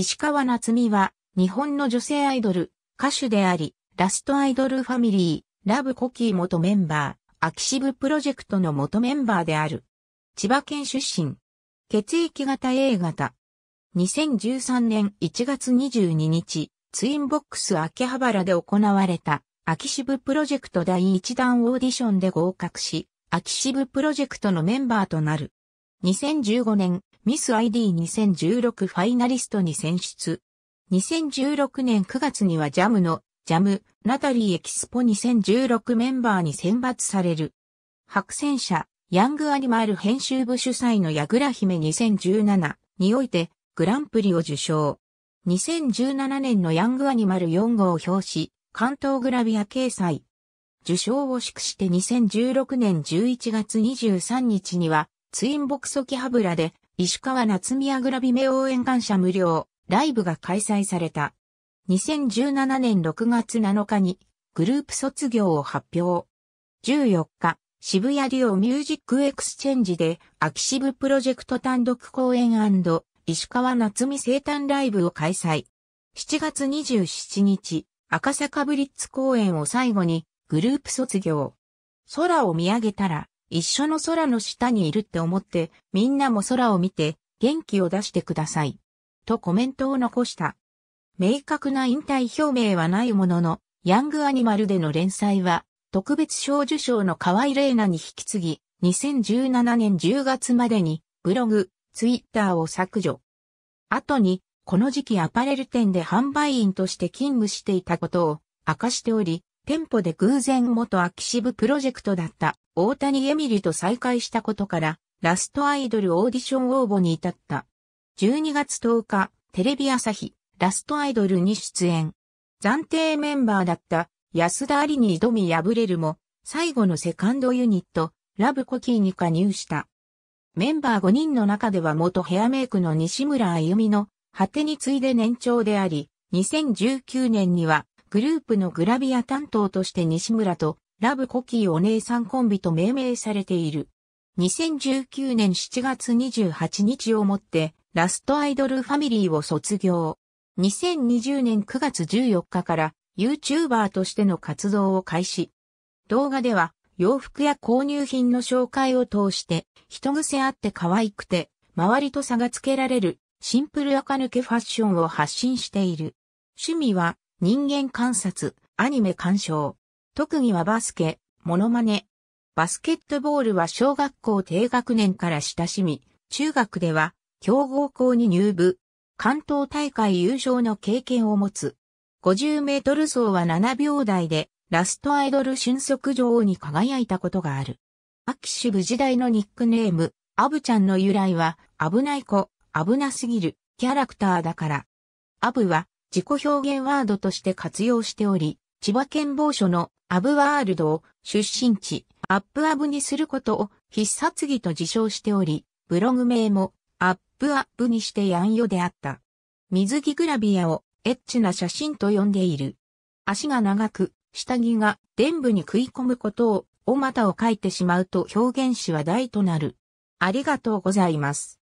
石川夏美は、日本の女性アイドル、歌手であり、ラストアイドルファミリー、ラブコキー元メンバー、アキシブプロジェクトの元メンバーである。千葉県出身。血液型 A 型。2013年1月22日、ツインボックス秋葉原で行われた、アキシブプロジェクト第1弾オーディションで合格し、アキシブプロジェクトのメンバーとなる。2015年ミス ID2016 ファイナリストに選出。2016年9月にはジャムのジャム、ナタリーエキスポ2016メンバーに選抜される。白戦車、ヤングアニマル編集部主催のヤグラ姫2017においてグランプリを受賞。2017年のヤングアニマル4号表紙、関東グラビア掲載。受賞を祝して2016年11月23日には、ツインボクソキハブラで石川夏宮グラビメ応援感謝無料、ライブが開催された。2017年6月7日に、グループ卒業を発表。14日、渋谷リオミュージックエクスチェンジで、秋渋プロジェクト単独公演石川夏美生誕ライブを開催。7月27日、赤坂ブリッツ公演を最後に、グループ卒業。空を見上げたら、一緒の空の下にいるって思って、みんなも空を見て、元気を出してください。とコメントを残した。明確な引退表明はないものの、ヤングアニマルでの連載は、特別賞受賞の河合玲奈に引き継ぎ、2017年10月までに、ブログ、ツイッターを削除。後に、この時期アパレル店で販売員として勤務していたことを明かしており、店舗で偶然元アキシブプロジェクトだった大谷エミリと再会したことから、ラストアイドルオーディション応募に至った。12月10日、テレビ朝日、ラストアイドルに出演。暫定メンバーだった安田ありに挑み敗れるも、最後のセカンドユニット、ラブコキーに加入した。メンバー5人の中では元ヘアメイクの西村あゆみの果てに次いで年長であり、2019年にはグループのグラビア担当として西村とラブコキーお姉さんコンビと命名されている。2019年7月28日をもってラストアイドルファミリーを卒業。2020年9月14日から YouTuber としての活動を開始。動画では洋服や購入品の紹介を通して人癖あって可愛くて周りと差がつけられるシンプル垢抜けファッションを発信している。趣味は人間観察、アニメ鑑賞。特技はバスケ、モノマネ。バスケットボールは小学校低学年から親しみ、中学では強豪校に入部。関東大会優勝の経験を持つ。50メートル走は7秒台で、ラストアイドル俊足女王に輝いたことがある。アキシブ時代のニックネーム、アブちゃんの由来は、危ない子、危なすぎる、キャラクターだから。アブは、自己表現ワードとして活用しており、千葉県某所のアブワールドを出身地、アップアブにすることを必殺技と自称しており、ブログ名もアップアップにしてやんよであった。水着グラビアをエッチな写真と呼んでいる。足が長く、下着が伝部に食い込むことを、お股を書いてしまうと表現詞は大となる。ありがとうございます。